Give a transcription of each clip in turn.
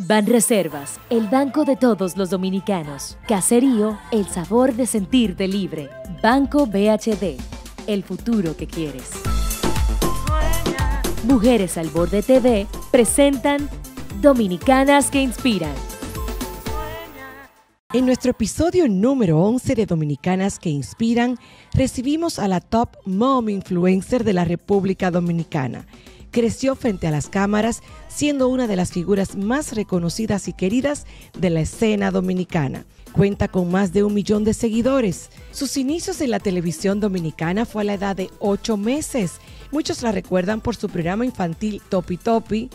Van Reservas, el banco de todos los dominicanos. Caserío, el sabor de sentirte libre. Banco BHD, el futuro que quieres. Mujeres al Borde TV presentan Dominicanas que Inspiran. En nuestro episodio número 11 de Dominicanas que Inspiran, recibimos a la top mom influencer de la República Dominicana creció frente a las cámaras, siendo una de las figuras más reconocidas y queridas de la escena dominicana. Cuenta con más de un millón de seguidores. Sus inicios en la televisión dominicana fue a la edad de ocho meses. Muchos la recuerdan por su programa infantil Topi Topi.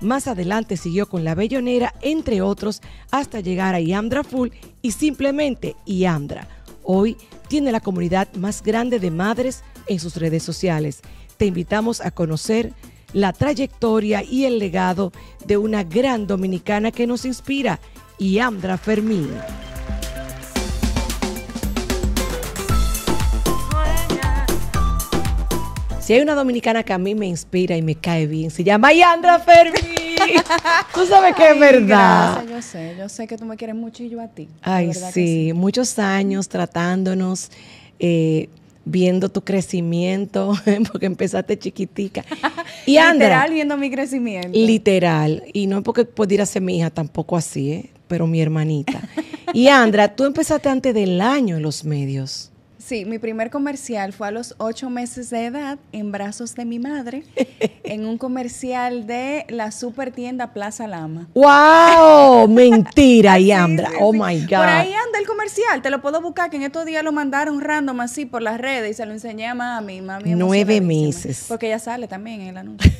Más adelante siguió con La Bellonera, entre otros, hasta llegar a Iamdra Full y simplemente yandra Hoy tiene la comunidad más grande de madres en sus redes sociales. Te invitamos a conocer la trayectoria y el legado de una gran dominicana que nos inspira, Yandra Fermín. Si hay una dominicana que a mí me inspira y me cae bien, se llama Yandra Fermín. tú sabes que es verdad. yo sé, yo sé que tú me quieres mucho y yo a ti. Ay, sí, muchos años tratándonos. Eh, viendo tu crecimiento, porque empezaste chiquitica. Y literal viendo mi crecimiento. Literal. Y no es porque pudiera ser mi hija, tampoco así, ¿eh? pero mi hermanita. Y Andra, tú empezaste antes del año en los medios. Sí, mi primer comercial fue a los ocho meses de edad, en brazos de mi madre, en un comercial de la super tienda Plaza Lama. ¡Wow! Mentira, y Yandra. oh my God. Por ahí anda el comercial, te lo puedo buscar, que en estos días lo mandaron random así por las redes y se lo enseñé a mami. mami Nueve meses. Porque ella sale también en el anuncio.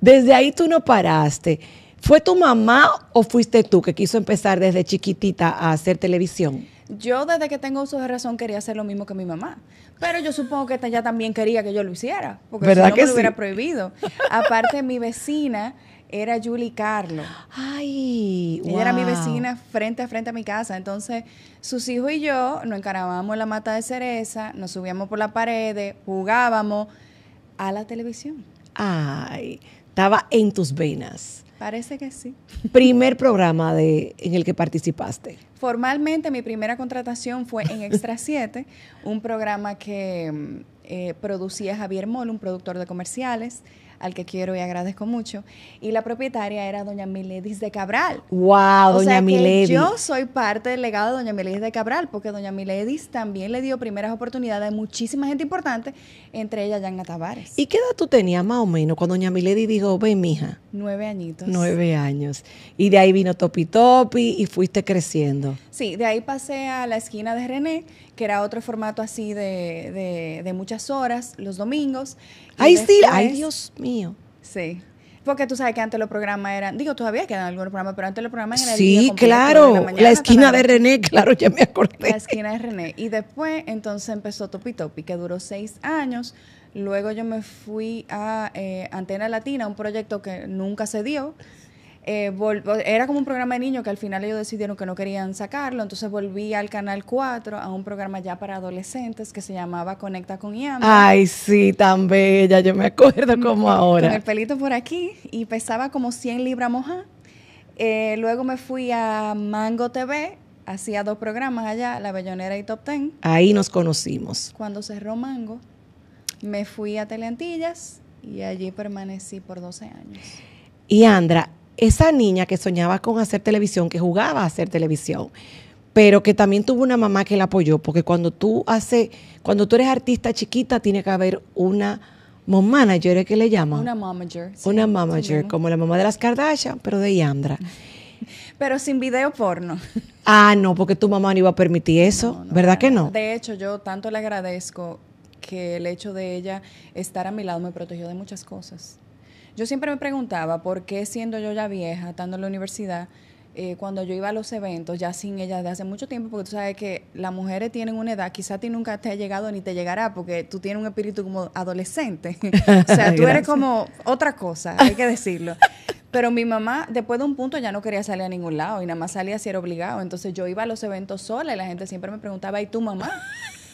Desde ahí tú no paraste. ¿Fue tu mamá o fuiste tú que quiso empezar desde chiquitita a hacer televisión? Yo desde que tengo uso de razón quería hacer lo mismo que mi mamá. Pero yo supongo que ella también quería que yo lo hiciera, porque no que me lo hubiera prohibido. Aparte, mi vecina era Julie Carlos, Ay, Ella era mi vecina frente a frente a mi casa. Entonces, sus hijos y yo nos encarábamos en la mata de cereza, nos subíamos por las paredes, jugábamos a la televisión. Ay, estaba en tus venas. Parece que sí. Primer programa de, en el que participaste. Formalmente mi primera contratación fue en Extra 7, un programa que eh, producía Javier Mol, un productor de comerciales al que quiero y agradezco mucho. Y la propietaria era doña Miledis de Cabral. ¡Wow! O doña sea Que yo soy parte del legado de doña Miledis de Cabral, porque doña Miledis también le dio primeras oportunidades a muchísima gente importante, entre ellas Yanga Tavares. ¿Y qué edad tú tenías más o menos cuando doña Miledis dijo, ven, mija? Nueve añitos. Nueve años. Y de ahí vino Topi Topi y fuiste creciendo. Sí, de ahí pasé a la esquina de René, que era otro formato así de, de, de muchas horas, los domingos. ¡Ay, sí, ay Dios mío. Sí. Porque tú sabes que antes los programas eran, digo, todavía quedan algunos programas, pero antes los programas eran. Sí, claro, la, esquina de René, claro, ya me acordé. La esquina de René. Y después, entonces empezó Topi Topi, que duró seis años. Luego yo me fui a eh, Antena Latina, un proyecto que nunca se dio, eh, era como un programa de niño que al final ellos decidieron que no querían sacarlo, entonces volví al Canal 4 a un programa ya para adolescentes que se llamaba Conecta con Ian. Ay, sí, tan bella, yo me acuerdo como ahora. Con el pelito por aquí y pesaba como 100 libras moja. Eh, luego me fui a Mango TV, hacía dos programas allá, La Bellonera y Top Ten. Ahí nos conocimos. Cuando cerró Mango, me fui a Teleantillas y allí permanecí por 12 años. Y Andra, esa niña que soñaba con hacer televisión, que jugaba a hacer televisión, pero que también tuvo una mamá que la apoyó, porque cuando tú hace, cuando tú eres artista chiquita, tiene que haber una mom manager, ¿qué que le llaman? Una momager. una momager, como la mamá de las Kardashian, pero de Yandra. Pero sin video porno. Ah, no, porque tu mamá no iba a permitir eso, ¿verdad que no? De hecho, yo tanto le agradezco que el hecho de ella estar a mi lado me protegió de muchas cosas. Yo siempre me preguntaba por qué siendo yo ya vieja, estando en la universidad, eh, cuando yo iba a los eventos, ya sin ella de hace mucho tiempo, porque tú sabes que las mujeres tienen una edad, quizás a ti nunca te ha llegado ni te llegará, porque tú tienes un espíritu como adolescente. o sea, tú eres como otra cosa, hay que decirlo. Pero mi mamá, después de un punto, ya no quería salir a ningún lado y nada más salía si era obligado. Entonces yo iba a los eventos sola y la gente siempre me preguntaba, ¿y tu mamá?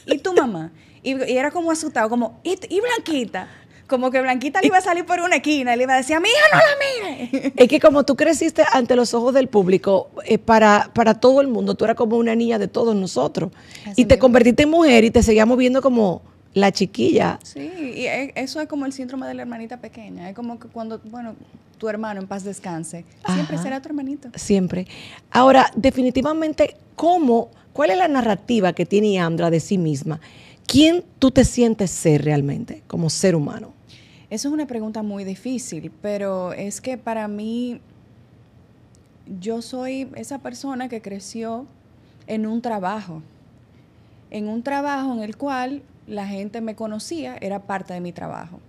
¿Y tu mamá? Y, era como asustado, como, y Blanquita? como que Blanquita le iba a salir por una esquina y le iba a decir, a mi hija no ah. la mire. Es que como tú creciste ante los ojos del público, eh, para, para todo el mundo, tú eras como una niña de todos nosotros. y te convertiste en mujer y te seguíamos viendo como la chiquilla. Sí, y e, eso es como el síndrome de la hermanita pequeña. Es como que cuando, bueno, tu hermano en paz descanse, siempre será tu hermanito. Siempre. Ahora, definitivamente, ¿cómo, cuál es la narrativa que tiene Andra de sí misma? ¿Quién tú te sientes ser realmente como ser humano? Esa es una pregunta muy difícil, pero es que para mí yo soy esa persona que creció en un trabajo, en un trabajo en el cual la gente me conocía, era parte de mi trabajo.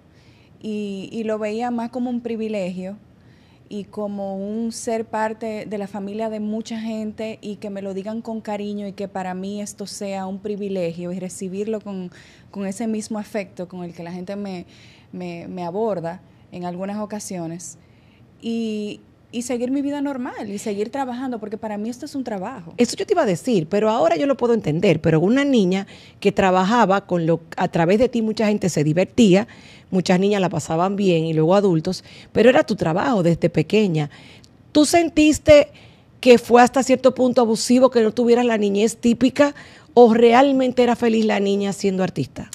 Y, lo veía más como un privilegio y como un ser parte de la familia de mucha gente y que me lo digan con cariño y que para mí esto sea un privilegio y recibirlo con ese mismo afecto con el que la gente me, me, aborda en algunas ocasiones y, y seguir mi vida normal y seguir trabajando, porque para mí esto es un trabajo. Eso yo te iba a decir, pero ahora yo lo puedo entender, pero una niña que trabajaba con lo a través de ti mucha gente se divertía, muchas niñas la pasaban bien y luego adultos, pero era tu trabajo desde pequeña. ¿Tú sentiste que fue hasta cierto punto abusivo que no tuvieras la niñez típica o realmente era feliz la niña siendo artista?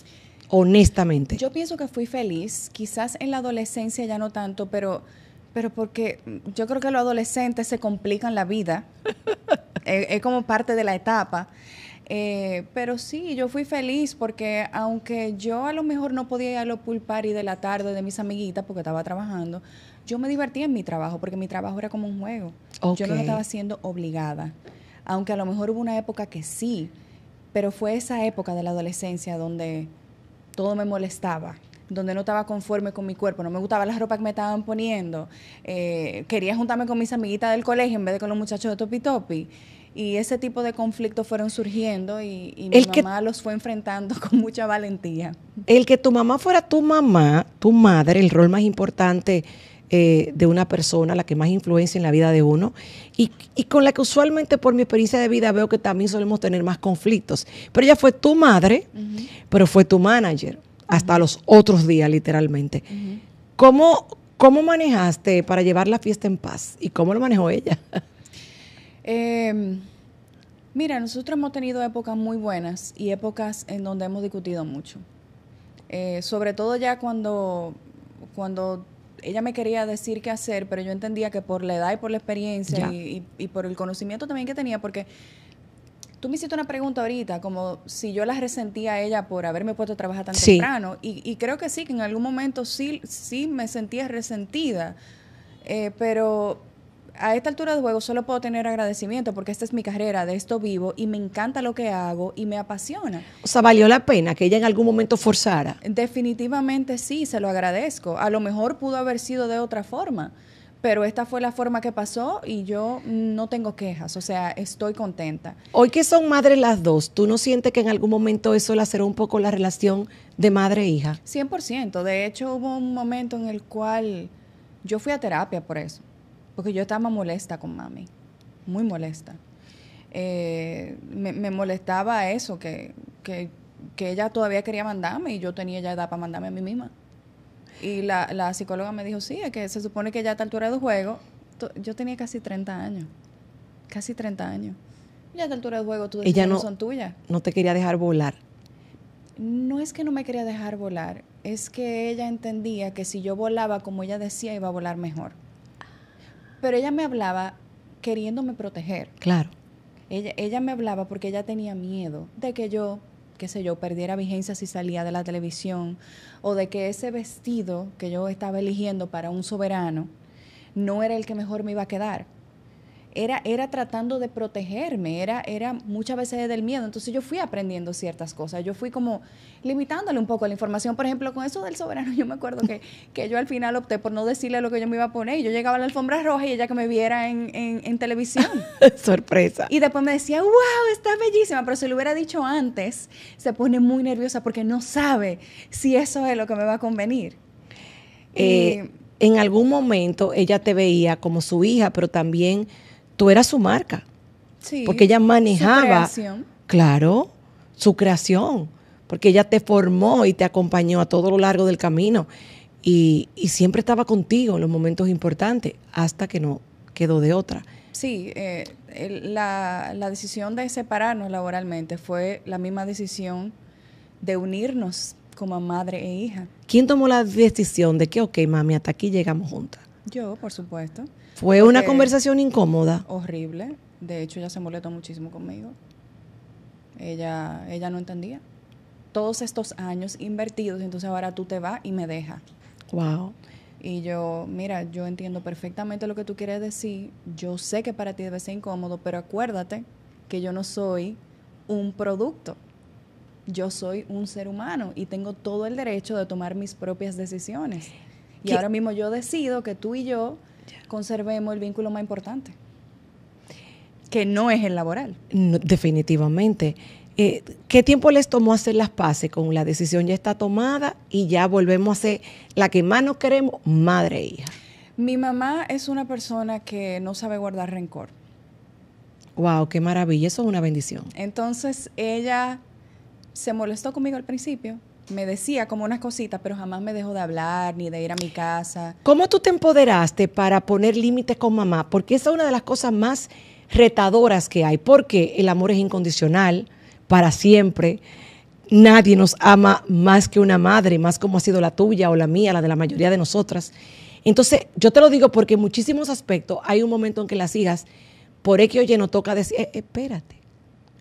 honestamente? Yo pienso que fui feliz, quizás en la adolescencia ya no tanto, pero, pero porque yo creo que los adolescentes se complican la vida, eh, es, como parte de la etapa. Eh, pero sí, yo fui feliz porque aunque yo a lo mejor no podía ir a los pool party de la tarde de mis amiguitas porque estaba trabajando, yo me divertía en mi trabajo porque mi trabajo era como un juego. Yo no estaba siendo obligada. Aunque a lo mejor hubo una época que sí, pero fue esa época de la adolescencia donde todo me molestaba donde no estaba conforme con mi cuerpo, no me gustaba la ropa que me estaban poniendo, eh, quería juntarme con mis amiguitas del colegio en vez de con los muchachos de Topi Topi. Y ese tipo de conflictos fueron surgiendo y, mi mamá los fue enfrentando con mucha valentía. El que tu mamá fuera tu mamá, tu madre, el rol más importante eh, de una persona, la que más influencia en la vida de uno, y, y, con la que usualmente por mi experiencia de vida veo que también solemos tener más conflictos. Pero ella fue tu madre, pero fue tu manager, hasta los otros días literalmente. ¿Cómo, manejaste para llevar la fiesta en paz? ¿Y cómo lo manejó ella? Em, mira, nosotros hemos tenido épocas muy buenas y épocas en donde hemos discutido mucho. Eh, sobre todo ya cuando, cuando ella me quería decir qué hacer, pero yo entendía que por la edad y por la experiencia y, por el conocimiento también que tenía, porque tú me hiciste una pregunta ahorita, como si yo la resentía a ella por haberme puesto a trabajar tan temprano, y, y, creo que sí, que en algún momento sí, sí me sentía resentida, eh, pero a esta altura de juego solo puedo tener agradecimiento porque esta es mi carrera, de esto vivo y me encanta lo que hago y me apasiona. O sea, valió la pena que ella en algún momento forzara. Definitivamente sí, se lo agradezco. A lo mejor pudo haber sido de otra forma, pero esta fue la forma que pasó y yo no tengo quejas, o sea, estoy contenta. Hoy que son madres las dos, ¿tú no sientes que en algún momento eso laceró un poco la relación de madre e hija? 100%, de hecho hubo un momento en el cual yo fui a terapia por eso porque yo estaba molesta con mami, muy molesta. Eh, me, molestaba eso, que, que, que, ella todavía quería mandarme y yo tenía ya edad para mandarme a mí misma. Y la, la psicóloga me dijo, sí, es que se supone que ya a esta altura de juego, yo tenía casi 30 años, casi 30 años. Ya a esta altura de juego, tú ella no, son tuyas. No te quería dejar volar. No es que no me quería dejar volar, es que ella entendía que si yo volaba como ella decía, iba a volar mejor. Pero ella me hablaba queriéndome proteger. Claro. Ella, ella me hablaba porque ella tenía miedo de que yo qué sé yo, perdiera vigencia si salía de la televisión, o de que ese vestido que yo estaba eligiendo para un soberano no era el que mejor me iba a quedar era, era tratando de protegerme, era, era muchas veces del miedo. Entonces yo fui aprendiendo ciertas cosas, yo fui como limitándole un poco la información. Por ejemplo, con eso del soberano, yo me acuerdo que, yo al final opté por no decirle lo que yo me iba a poner. Yo llegaba a la alfombra roja y ella que me viera en, televisión. Sorpresa. Y después me decía, wow, está bellísima, pero si lo hubiera dicho antes, se pone muy nerviosa porque no sabe si eso es lo que me va a convenir. Eh, eh, en algún momento ella te veía como su hija, pero también tú eras su marca. Sí, porque ella manejaba. Su creación. Claro, su creación. Porque ella te formó y te acompañó a todo lo largo del camino. Y, siempre estaba contigo en los momentos importantes, hasta que no quedó de otra. Sí, eh, la, la decisión de separarnos laboralmente fue la misma decisión de unirnos como madre e hija. ¿Quién tomó la decisión de que, ok, mami, hasta aquí llegamos juntas? Yo, por supuesto. Fue una conversación incómoda. Horrible. De hecho, ella se molestó muchísimo conmigo. Ella, ella no entendía. Todos estos años invertidos, entonces ahora tú te vas y me dejas. Wow. Y yo, mira, yo entiendo perfectamente lo que tú quieres decir. Yo sé que para ti debe ser incómodo, pero acuérdate que yo no soy un producto. Yo soy un ser humano y tengo todo el derecho de tomar mis propias decisiones. Y ahora mismo yo decido que tú y yo conservemos el vínculo más importante, que no es el laboral. definitivamente. Eh, ¿Qué tiempo les tomó hacer las paces con la decisión ya está tomada y ya volvemos a ser la que más nos queremos, madre e hija? Mi mamá es una persona que no sabe guardar rencor. Wow, qué maravilla, eso es una bendición. Entonces ella se molestó conmigo al principio, me decía como unas cositas, pero jamás me dejó de hablar ni de ir a mi casa. ¿Cómo tú te empoderaste para poner límite con mamá? Porque esa es una de las cosas más retadoras que hay, porque el amor es incondicional, para siempre. Nadie nos ama más que una madre, más como ha sido la tuya o la mía, la de la mayoría de nosotras. Entonces, yo te lo digo porque en muchísimos aspectos hay un momento en que las hijas, por que oye, no toca decir, eh, espérate.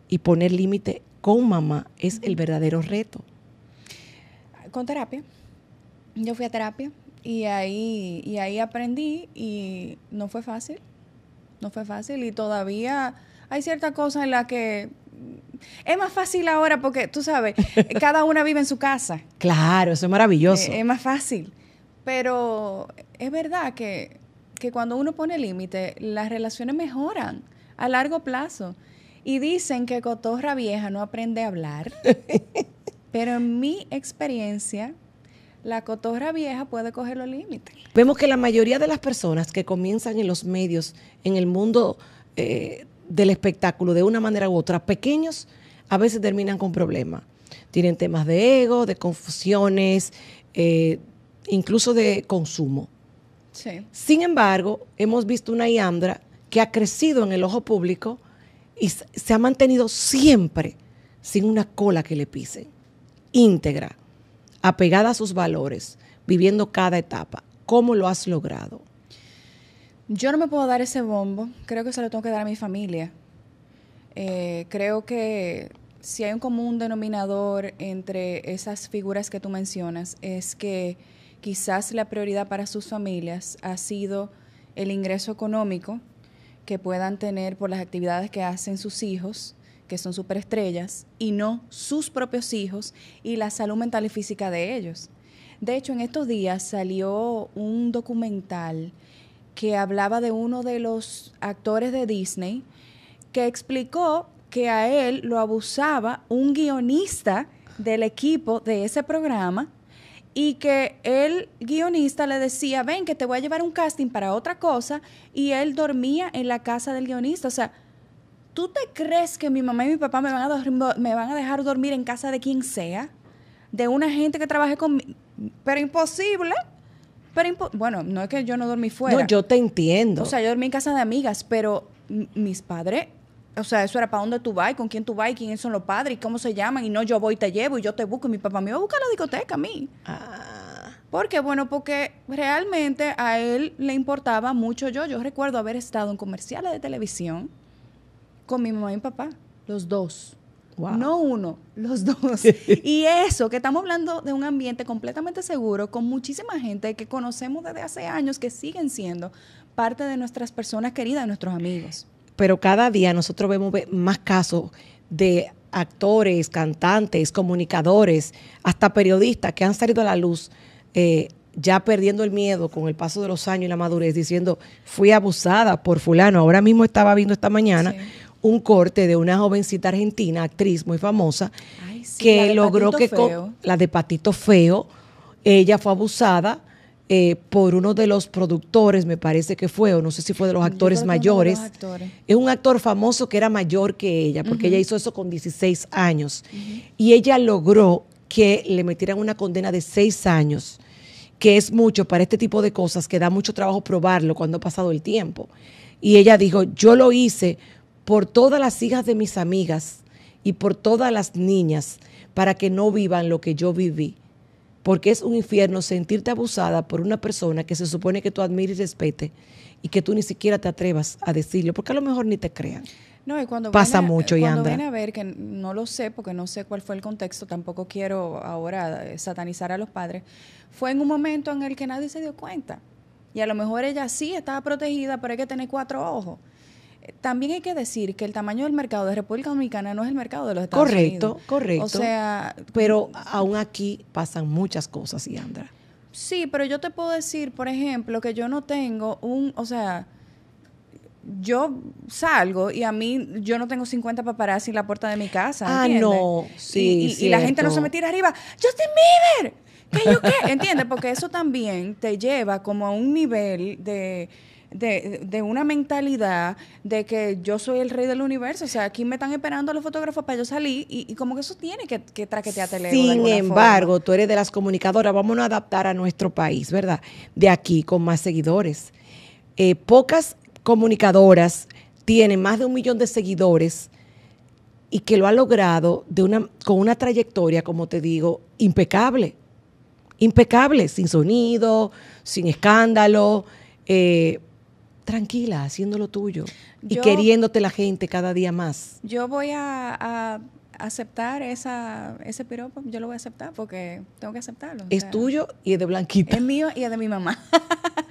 Y poner límite con mamá es el verdadero reto con terapia. Yo fui a terapia y ahí, y ahí aprendí y no fue fácil. No fue fácil y todavía hay ciertas cosas en las que es más fácil ahora porque, tú sabes, cada una vive en su casa. Claro, eso es maravilloso. Eh, es más fácil. Pero es verdad que, que cuando uno pone límite, las relaciones mejoran a largo plazo. Y dicen que cotorra vieja no aprende a hablar. Pero en mi experiencia, la cotorra vieja puede coger los límites. Vemos que la mayoría de las personas que comienzan en los medios, en el mundo eh, del espectáculo, de una manera u otra, pequeños, a veces terminan con problemas. Tienen temas de ego, de confusiones, eh, incluso de consumo. Sí. Sin embargo, hemos visto una Iambra que ha crecido en el ojo público y se ha mantenido siempre sin una cola que le pisen íntegra, apegada a sus valores, viviendo cada etapa? ¿Cómo lo has logrado? Yo no me puedo dar ese bombo, creo que se lo tengo que dar a mi familia. Eh, creo que si hay un común denominador entre esas figuras que tú mencionas es que quizás la prioridad para sus familias ha sido el ingreso económico que puedan tener por las actividades que hacen sus hijos que son superestrellas, y no sus propios hijos y la salud mental y física de ellos. De hecho, en estos días salió un documental que hablaba de uno de los actores de Disney que explicó que a él lo abusaba un guionista del equipo de ese programa y que el guionista le decía, ven que te voy a llevar un casting para otra cosa y él dormía en la casa del guionista. O sea, ¿tú te crees que mi mamá y mi papá me van a, me van a dejar dormir en casa de quien sea? De una gente que trabaje conmigo. Pero imposible. Pero bueno, no es que yo no dormí fuera. No, yo te entiendo. O sea, yo dormí en casa de amigas, pero mis padres, o sea, eso era para dónde tú vas, con quién tú vas, y quiénes son los padres, y cómo se llaman, y no yo voy y te llevo, y yo te busco, y mi papá me va a buscar a la discoteca a mí. Ah. ¿Por qué? Bueno, porque realmente a él le importaba mucho yo. Yo recuerdo haber estado en comerciales de televisión con mi mamá y papá, los dos. No uno, los dos. y eso, que estamos hablando de un ambiente completamente seguro, con muchísima gente que conocemos desde hace años, que siguen siendo parte de nuestras personas queridas, nuestros amigos. Pero cada día nosotros vemos más casos de actores, cantantes, comunicadores, hasta periodistas que han salido a la luz eh, ya perdiendo el miedo con el paso de los años y la madurez, diciendo, fui abusada por fulano. Ahora mismo estaba viendo esta mañana un corte de una jovencita argentina, actriz muy famosa, que logró que con, la de Patito Feo, ella fue abusada eh, por uno de los productores, me parece que fue, o no sé si fue de los actores mayores. Es un actor famoso que era mayor que ella, porque ella hizo eso con 16 años. Y ella logró que le metieran una condena de 6 años, que es mucho para este tipo de cosas, que da mucho trabajo probarlo cuando ha pasado el tiempo. Y ella dijo, yo lo hice por todas las hijas de mis amigas y por todas las niñas, para que no vivan lo que yo viví. Porque es un infierno sentirte abusada por una persona que se supone que tú admires y respete y que tú ni siquiera te atrevas a decirlo, porque a lo mejor ni te crean. No, y cuando pasa mucho y cuando anda. viene a ver que no lo sé porque no sé cuál fue el contexto, tampoco quiero ahora eh, satanizar a los padres. Fue en un momento en el que nadie se dio cuenta y a lo mejor ella sí estaba protegida, pero hay que tener cuatro ojos también hay que decir que el tamaño del mercado de República Dominicana no es el mercado de los Estados Unidos. Correcto, correcto. O sea, pero aún aquí pasan muchas cosas, Yandra. Sí, pero yo te puedo decir, por ejemplo, que yo no tengo un, o sea, yo salgo y a mí yo no tengo 50 paparazzi en la puerta de mi casa. Ah, no, sí. Y, y, la gente no se me tira arriba. Justin Bieber, ¿qué yo qué? ¿Entiendes? Porque eso también te lleva como a un nivel de de, de, una mentalidad de que yo soy el rey del universo. O sea, aquí me están esperando los fotógrafos para yo salir y, como que eso tiene que, que traquetearte Sin embargo, tú eres de las comunicadoras, vamos a adaptar a nuestro país, ¿verdad? De aquí con más seguidores. Eh, pocas comunicadoras tienen más de un millón de seguidores y que lo ha logrado de una, con una trayectoria, como te digo, impecable. Impecable, sin sonido, sin escándalo. Eh, tranquila, haciendo lo tuyo y queriéndote la gente cada día más. Yo voy a, aceptar esa, ese piropo, yo lo voy a aceptar porque tengo que aceptarlo. Es tuyo y es de Blanquita. Es mío y es de mi mamá.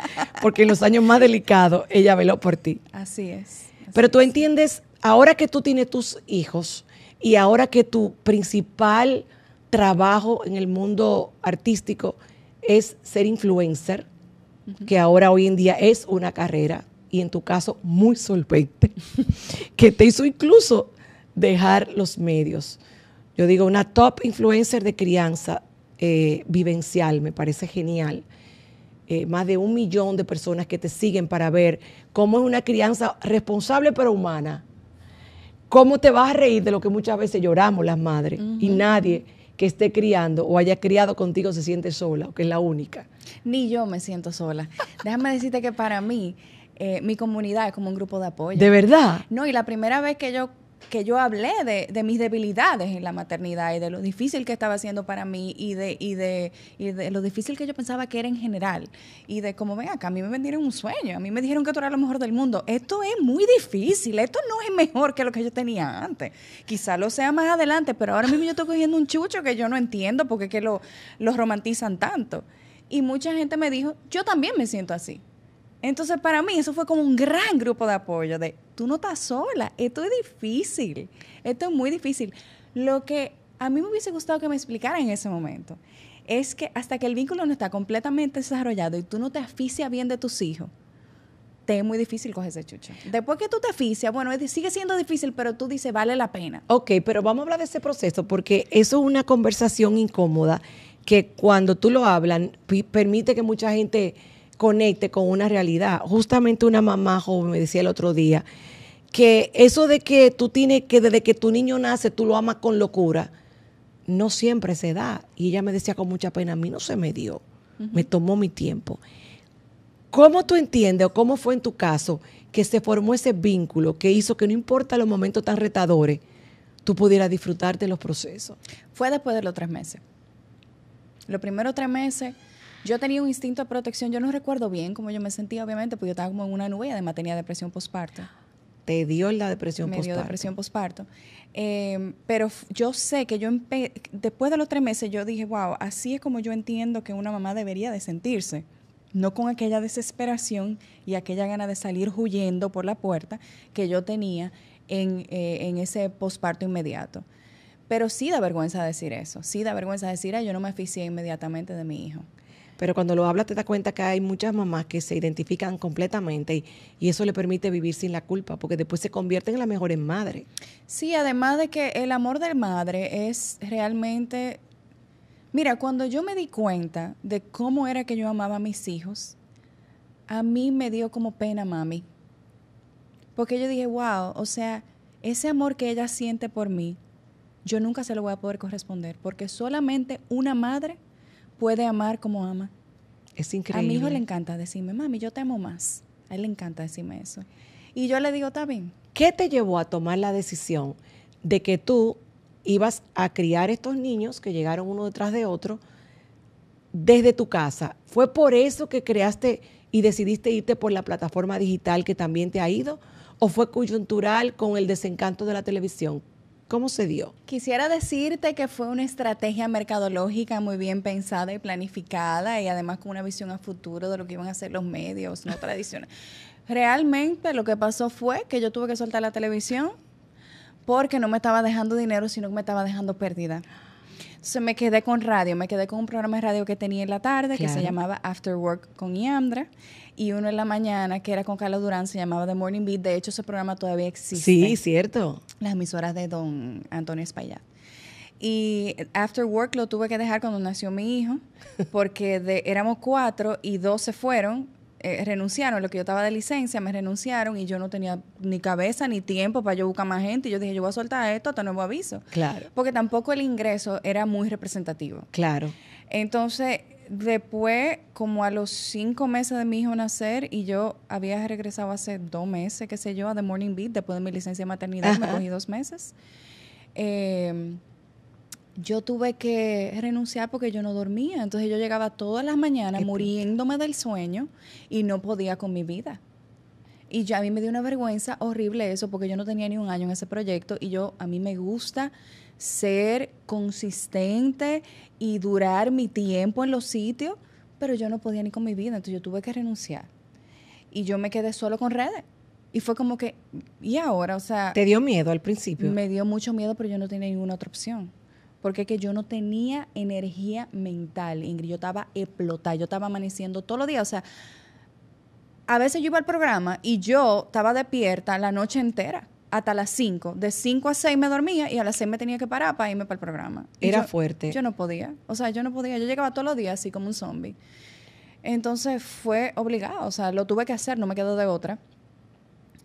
porque en los años más delicados ella veló por ti. Así es. Pero tú entiendes, ahora que tú tienes tus hijos y ahora que tu principal trabajo en el mundo artístico es ser influencer, que ahora hoy en día es una carrera y en tu caso muy solvente, que te hizo incluso dejar los medios. Yo digo, una top influencer de crianza eh, vivencial, me parece genial. Eh, más de un millón de personas que te siguen para ver cómo es una crianza responsable pero humana. ¿Cómo te vas a reír de lo que muchas veces lloramos las madres y nadie que esté criando o haya criado contigo se siente sola o que es la única. Ni yo me siento sola. Déjame decirte que para mí eh, mi comunidad es como un grupo de apoyo. ¿De verdad? No, y la primera vez que yo que yo hablé de, mis debilidades en la maternidad y de lo difícil que estaba siendo para mí y de, y de, y de, lo difícil que yo pensaba que era en general. Y de cómo, ven acá, a mí me vendieron un sueño, a mí me dijeron que tú eras lo mejor del mundo. Esto es muy difícil, esto no es mejor que lo que yo tenía antes. Quizá lo sea más adelante, pero ahora mismo yo estoy cogiendo un chucho que yo no entiendo porque que lo, lo romantizan tanto. Y mucha gente me dijo, yo también me siento así. Entonces, para mí, eso fue como un gran grupo de apoyo, de tú no estás sola, esto es difícil, esto es muy difícil. Lo que a mí me hubiese gustado que me explicaran en ese momento es que hasta que el vínculo no está completamente desarrollado y tú no te asfixias bien de tus hijos, te es muy difícil coger ese chucho. Después que tú te asfixias, bueno, sigue siendo difícil, pero tú dices, vale la pena. Ok, pero vamos a hablar de ese proceso porque eso es una conversación incómoda que cuando tú lo hablan permite que mucha gente conecte con una realidad. Justamente una mamá joven me decía el otro día que eso de que tú tienes que desde que tu niño nace tú lo amas con locura, no siempre se da. Y ella me decía con mucha pena, a mí no se me dio, me tomó mi tiempo. ¿Cómo tú entiendes o cómo fue en tu caso que se formó ese vínculo que hizo que no importa los momentos tan retadores, tú pudieras disfrutar de los procesos? Fue después de los tres meses. Los primeros tres meses yo tenía un instinto de protección. Yo no recuerdo bien cómo yo me sentía, obviamente, porque yo estaba como en una nube y además tenía depresión postparto. ¿Te dio la depresión postparto? Me dio depresión postparto. Eh, pero yo sé que yo después de los tres meses yo dije, wow, así es como yo entiendo que una mamá debería de sentirse. No con aquella desesperación y aquella gana de salir huyendo por la puerta que yo tenía en, eh, ese posparto inmediato. Pero sí da vergüenza decir eso, sí da vergüenza decir, ay, yo no me aficié inmediatamente de mi hijo pero cuando lo hablas te das cuenta que hay muchas mamás que se identifican completamente y, eso le permite vivir sin la culpa, porque después se convierten en la mejor en madre. Sí, además de que el amor de madre es realmente... Mira, cuando yo me di cuenta de cómo era que yo amaba a mis hijos, a mí me dio como pena mami. Porque yo dije, wow, o sea, ese amor que ella siente por mí, yo nunca se lo voy a poder corresponder, porque solamente una madre puede amar como ama. Es increíble. A mi hijo le encanta decirme, mami, yo te amo más. A él le encanta decirme eso. Y yo le digo, está bien. ¿Qué te llevó a tomar la decisión de que tú ibas a criar estos niños que llegaron uno detrás de otro desde tu casa? ¿Fue por eso que creaste y decidiste irte por la plataforma digital que también te ha ido? ¿O fue coyuntural con el desencanto de la televisión? ¿Cómo se dio? Quisiera decirte que fue una estrategia mercadológica muy bien pensada y planificada y además con una visión a futuro de lo que iban a hacer los medios no tradicionales. Realmente lo que pasó fue que yo tuve que soltar la televisión porque no me estaba dejando dinero, sino que me estaba dejando pérdida. Entonces me quedé con radio, me quedé con un programa de radio que tenía en la tarde que se llamaba After Work con Iandra y uno en la mañana, que era con Carlos Durán, se llamaba The Morning Beat. De hecho, ese programa todavía existe. Sí, cierto. Las emisoras de don Antonio Espaillat. Y After Work lo tuve que dejar cuando nació mi hijo, porque de, éramos cuatro y dos se fueron. Eh, renunciaron, lo que yo estaba de licencia, me renunciaron y yo no tenía ni cabeza ni tiempo para yo buscar más gente. Y yo dije, yo voy a soltar esto hasta nuevo aviso. Claro. Porque tampoco el ingreso era muy representativo. Claro. Entonces, Después, como a los cinco meses de mi hijo nacer, y yo había regresado hace dos meses, qué sé yo, a The Morning Beat, después de mi licencia de maternidad, me cogí dos meses. Em, yo tuve que renunciar porque yo no dormía. Entonces yo llegaba todas las mañanas muriéndome del sueño y no podía con mi vida. Y a mí me dio una vergüenza horrible eso, porque yo no tenía ni un año en ese proyecto y yo, a mí me gusta ser consistente y durar mi tiempo en los sitios, pero yo no podía ni con mi vida, entonces yo tuve que renunciar. Y yo me quedé solo con redes. Y fue como que, ¿y ahora? O sea... ¿Te dio miedo al principio? Me dio mucho miedo, pero yo no tenía ninguna otra opción. Porque es que yo no tenía energía mental, Ingrid. Yo estaba explotada, yo estaba amaneciendo todos los días. O sea, a veces yo iba al programa y yo estaba despierta la noche entera hasta las 5. De 5 a 6 me dormía y a las 6 me tenía que parar para irme para el programa. Era fuerte. Yo no podía. O sea, yo no podía. Yo llegaba todos los días así como un zombie. Entonces fue obligado. O sea, lo tuve que hacer, no me quedó de otra.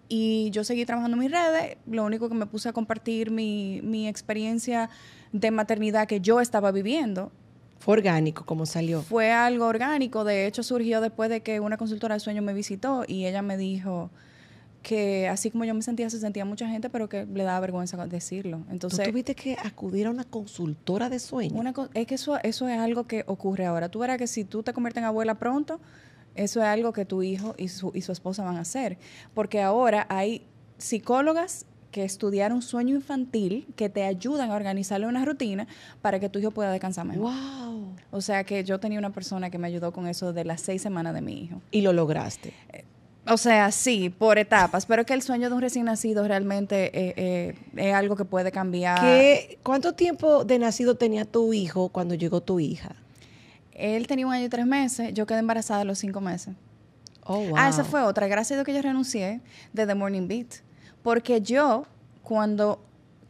Y yo seguí trabajando en mis redes. Lo único que me puse a compartir mi, mi experiencia de maternidad que yo estaba viviendo. Fue orgánico como salió. Fue algo orgánico, de hecho surgió después de que una consultora de sueño me visitó y ella me dijo que así como yo me sentía, se sentía mucha gente, pero que le daba vergüenza decirlo. Entonces, ¿Tú tuviste que acudir a una consultora de sueño? Una, es que eso, eso es algo que ocurre ahora. Tú verás que si tú te conviertes en abuela pronto, eso es algo que tu hijo y su, y su esposa van a hacer. Porque ahora hay psicólogas que estudiar un sueño infantil que te ayudan a organizarle una rutina para que tu hijo pueda descansar mejor. O sea que yo tenía una persona que me ayudó con eso de las seis semanas de mi hijo. ¿Y lo lograste? Eh, o sea, sí, por etapas, pero que el sueño de un recién nacido realmente eh, eh, es algo que puede cambiar. ¿Cuánto tiempo de nacido tenía tu hijo cuando llegó tu hija? Él tenía un año y tres meses, yo quedé embarazada a los cinco meses. Oh, wow. Ah, esa fue otra. Gracias a Dios que yo renuncié de The Morning Beat. Porque yo, cuando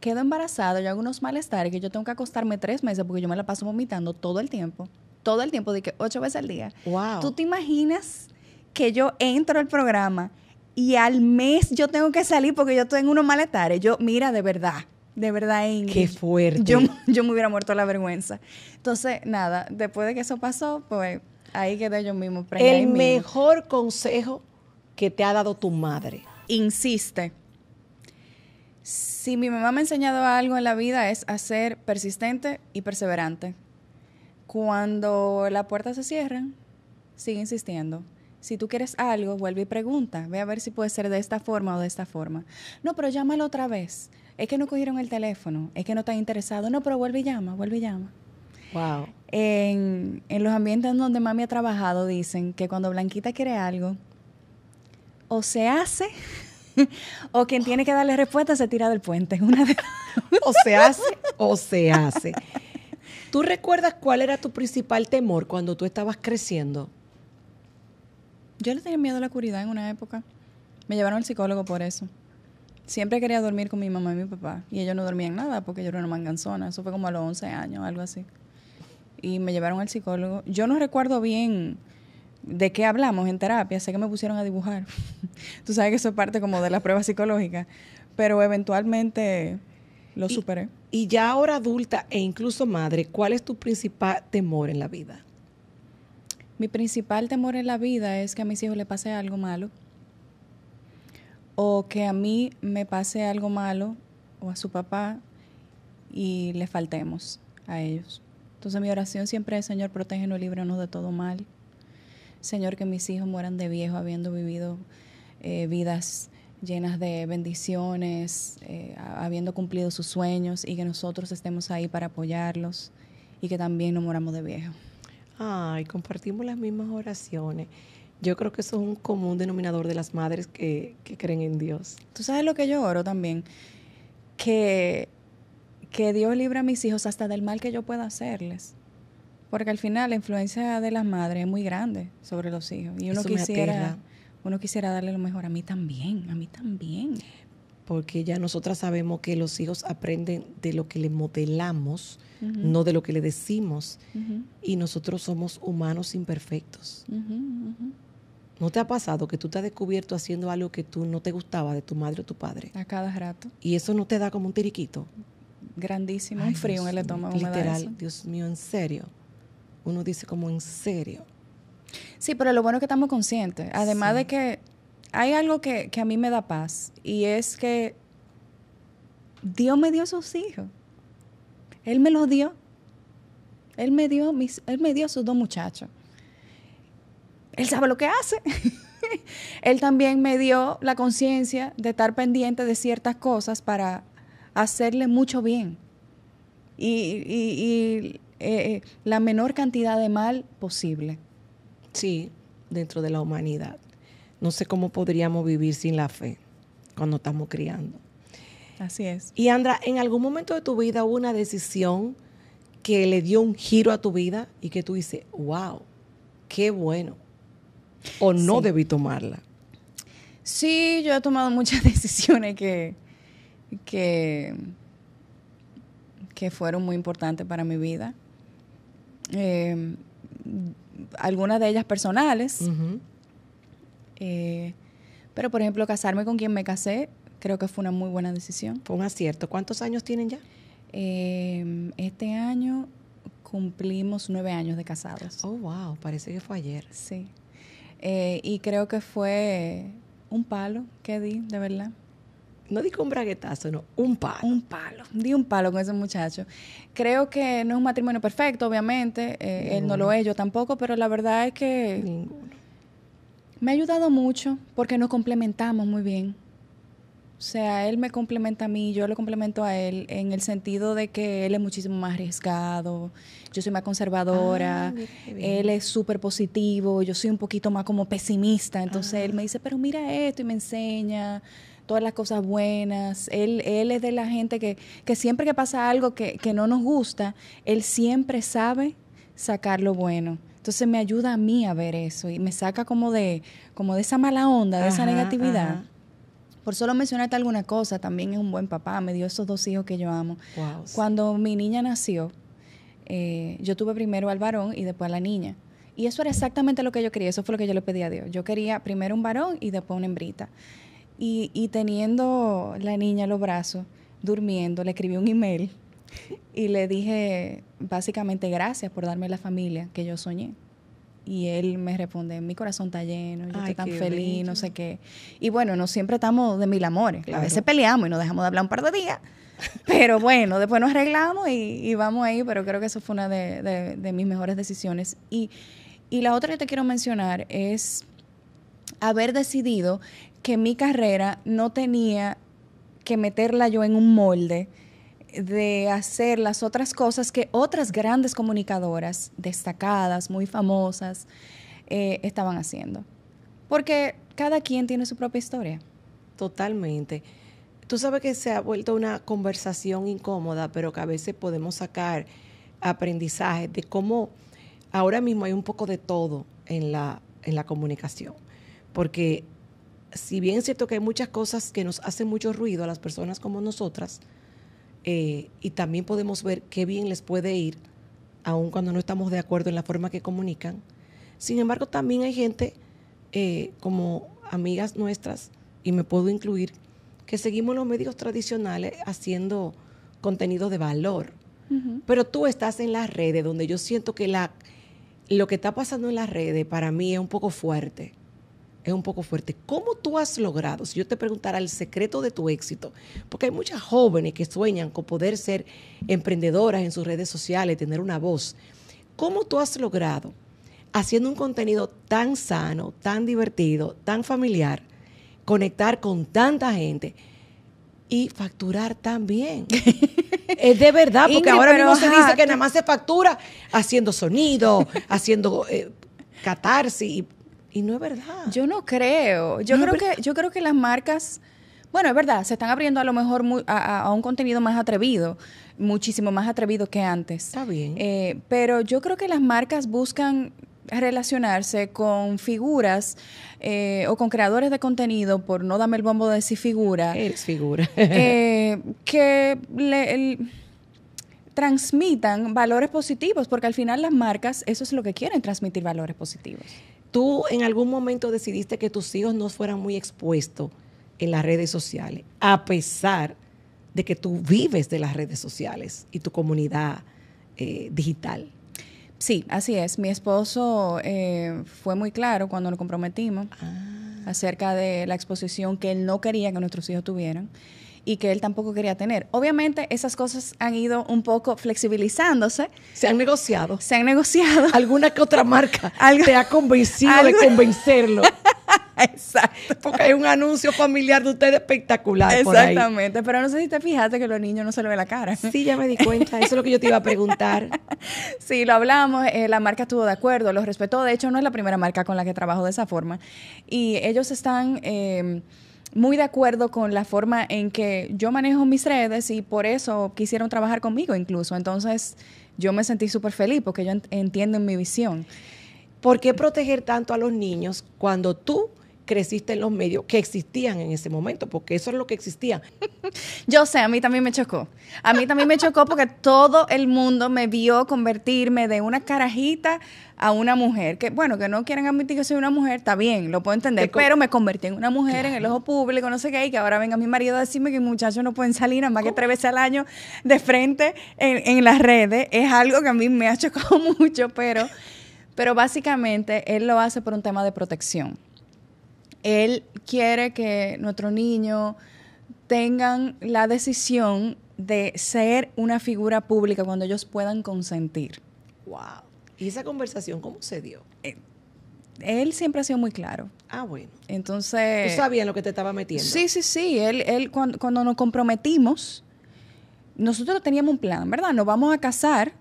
quedo embarazada, yo hago unos malestares que yo tengo que acostarme tres meses porque yo me la paso vomitando todo el tiempo. Todo el tiempo, de que ocho veces al día. Wow. ¿Tú te imaginas que yo entro al programa y al mes yo tengo que salir porque yo tengo unos malestares? Yo, mira, de verdad. De verdad, Ingrid. Qué fuerte. Yo, me hubiera muerto la vergüenza. Entonces, nada, después de que eso pasó, pues ahí quedé yo mismo. El mejor consejo que te ha dado tu madre. Insiste si mi mamá me ha enseñado algo en la vida es a ser persistente y perseverante. Cuando las puertas se cierran, sigue insistiendo. Si tú quieres algo, vuelve y pregunta. Ve a ver si puede ser de esta forma o de esta forma. No, pero llámalo otra vez. Es que no cogieron el teléfono. Es que no está interesado. No, pero vuelve y llama, vuelve y llama. Wow. En, en los ambientes donde mami ha trabajado, dicen que cuando Blanquita quiere algo, o se hace o quien tiene que darle respuesta se tira del puente. Una o se hace o se hace. ¿Tú recuerdas cuál era tu principal temor cuando tú estabas creciendo? Yo le tenía miedo a la oscuridad en una época. Me llevaron al psicólogo por eso. Siempre quería dormir con mi mamá y mi papá. Y ellos no dormían nada porque yo era una manganzona. Eso fue como a los 11 años, algo así. Y me llevaron al psicólogo. Yo no recuerdo bien ¿De qué hablamos en terapia? Sé que me pusieron a dibujar. Tú sabes que eso es parte como de la prueba psicológica. pero eventualmente lo superé. Y, ya ahora adulta e incluso madre, ¿cuál es tu principal temor en la vida? Mi principal temor en la vida es que a mis hijos le pase algo malo o que a mí me pase algo malo o a su papá y le faltemos a ellos. Entonces mi oración siempre es, Señor, protégenos, líbranos de todo mal Señor, que mis hijos mueran de viejo habiendo vivido eh, vidas llenas de bendiciones, eh, habiendo cumplido sus sueños y que nosotros estemos ahí para apoyarlos y que también no moramos de viejo. Ay, compartimos las mismas oraciones. Yo creo que eso es un común denominador de las madres que, creen en Dios. Tú sabes lo que yo oro también, que, que Dios libre a mis hijos hasta del mal que yo pueda hacerles. Porque al final la influencia de las madres es muy grande sobre los hijos. Y uno quisiera, uno quisiera darle lo mejor a mí también, a mí también. Porque ya nosotras sabemos que los hijos aprenden de lo que le modelamos, no de lo que le decimos. Y nosotros somos humanos imperfectos. ¿No te ha pasado que tú te has descubierto haciendo algo que tú no te gustaba de tu madre o tu padre? A cada rato. ¿Y eso no te da como un tiriquito? Grandísimo, un frío en el estómago. Literal, Dios mío, en serio uno dice como en serio. Sí, pero lo bueno es que estamos conscientes. Además de que hay algo que, a mí me da paz y es que Dios me dio sus hijos. Él me los dio. Él me dio, mis, él me dio sus dos muchachos. Él sabe lo que hace. él también me dio la conciencia de estar pendiente de ciertas cosas para hacerle mucho bien. y eh, eh, la menor cantidad de mal posible. Sí, dentro de la humanidad. No sé cómo podríamos vivir sin la fe cuando estamos criando. Así es. Y Andra, ¿en algún momento de tu vida hubo una decisión que le dio un giro a tu vida y que tú dices, wow, qué bueno? ¿O no debí tomarla? Sí, yo he tomado muchas decisiones que, que, que fueron muy importantes para mi vida eh, algunas de ellas personales. Eh, pero, por ejemplo, casarme con quien me casé, creo que fue una muy buena decisión. Fue un acierto. ¿Cuántos años tienen ya? Em, este año cumplimos nueve años de casados. Oh, wow, parece que fue ayer. Sí. Eh, y creo que fue un palo que di, de verdad no digo un braguetazo, no, un palo. Un palo, di un palo con ese muchacho. Creo que no es un matrimonio perfecto, obviamente, eh, él no lo es, yo tampoco, pero la verdad es que... Me ha ayudado mucho porque nos complementamos muy bien. O sea, él me complementa a mí, yo lo complemento a él en el sentido de que él es muchísimo más arriesgado, yo soy más conservadora, ah, él es súper positivo, yo soy un poquito más como pesimista. Entonces él me dice, pero mira esto y me enseña todas las cosas buenas. Él, él es de la gente que, que siempre que pasa algo que, que no nos gusta, él siempre sabe sacar lo bueno. Entonces me ayuda a mí a ver eso y me saca como de, como de esa mala onda, de esa negatividad. Por solo mencionarte alguna cosa, también es un buen papá, me dio esos dos hijos que yo amo. Cuando mi niña nació, eh, yo tuve primero al varón y después a la niña. Y eso era exactamente lo que yo quería, eso fue lo que yo le pedí a Dios. Yo quería primero un varón y después una hembrita. Y, teniendo la niña en los brazos, durmiendo, le escribí un email y le dije básicamente gracias por darme la familia que yo soñé. Y él me responde, mi corazón está lleno, yo estoy tan feliz, no sé qué. Y bueno, no siempre estamos de mil amores. A veces peleamos y nos dejamos de hablar un par de días. Pero bueno, después nos arreglamos y, vamos ahí, pero creo que eso fue una de, mis mejores decisiones. Y, y, la otra que te quiero mencionar es haber decidido que mi carrera no tenía que meterla yo en un molde de hacer las otras cosas que otras grandes comunicadoras destacadas, muy famosas, eh, estaban haciendo. Porque cada quien tiene su propia historia. Totalmente. Tú sabes que se ha vuelto una conversación incómoda, pero que a veces podemos sacar aprendizaje de cómo ahora mismo hay un poco de todo en la, en la comunicación. Porque si bien es cierto que hay muchas cosas que nos hacen mucho ruido a las personas como nosotras, eh, y también podemos ver qué bien les puede ir, aun cuando no estamos de acuerdo en la forma que comunican. Sin embargo, también hay gente, eh, como amigas nuestras, y me puedo incluir, que seguimos los medios tradicionales haciendo contenido de valor. Pero tú estás en las redes, donde yo siento que la, lo que está pasando en las redes para mí es un poco fuerte es un poco fuerte. ¿Cómo tú has logrado, si yo te preguntara el secreto de tu éxito, porque hay muchas jóvenes que sueñan con poder ser emprendedoras en sus redes sociales, tener una voz, ¿cómo tú has logrado, haciendo un contenido tan sano, tan divertido, tan familiar, conectar con tanta gente? y facturar tan bien? es de verdad, porque ahora mismo se dice que nada más se factura haciendo sonido, haciendo catarse eh, catarsis y y no es verdad. Yo no creo. Yo creo que yo creo que las marcas bueno, es verdad, se están abriendo a lo mejor a, un contenido más atrevido, muchísimo más atrevido que antes. Está bien. Eh, pero yo creo que las marcas buscan relacionarse con figuras eh, o con creadores de contenido, por no darme el bombo de decir figura. Eres figura. Eh, que le, transmitan valores positivos, porque al final las marcas, eso es lo que quieren, transmitir valores positivos tú en algún momento decidiste que tus hijos no fueran muy expuestos en las redes sociales, a pesar de que tú vives de las redes sociales y tu comunidad eh, digital. Sí, así es. Mi esposo eh, fue muy claro cuando nos comprometimos ah. acerca de la exposición que él no quería que nuestros hijos tuvieran y que él tampoco quería tener. Obviamente esas cosas han ido un poco flexibilizándose. Se han negociado. Se han negociado. Alguna que otra marca te ha convencido de convencerlo. Exacto. Porque hay un anuncio familiar de ustedes espectacular. Exactamente. Por ahí. Pero no sé si te fijaste que los niños no se le ve la cara. Sí, ya me di cuenta. Eso es lo que yo te iba a preguntar. sí, lo hablamos. Eh, la marca estuvo de acuerdo, lo respetó. De hecho, no es la primera marca con la que trabajo de esa forma. Y ellos están. Eh, muy de acuerdo con la forma en que yo manejo mis redes y por eso quisieron trabajar conmigo incluso. Entonces yo me sentí súper feliz porque yo entiendo mi visión. ¿Por qué proteger tanto a los niños cuando tú creciste en los medios que existían en ese momento, porque eso es lo que existía. Yo sé, a mí también me chocó. A mí también me chocó porque todo el mundo me vio convertirme de una carajita a una mujer, que bueno, que no quieren admitir que soy una mujer, está bien, lo puedo entender, pero me convertí en una mujer en el ojo público, no sé qué, y que ahora venga mi marido a decirme que muchachos no pueden salir nada más que tres veces al año de frente en, las redes, es algo que a mí me ha chocado mucho, pero, pero básicamente él lo hace por un tema de protección. Él quiere que nuestro niño tengan la decisión de ser una figura pública cuando ellos puedan consentir. Wow. ¿Y esa conversación cómo se dio? Eh, él siempre ha sido muy claro. Ah, bueno. Entonces... ¿Tú sabías lo que te estaba metiendo? Sí, sí, sí. Él, él cuando, cuando nos comprometimos, nosotros teníamos un plan, ¿verdad? Nos vamos a casar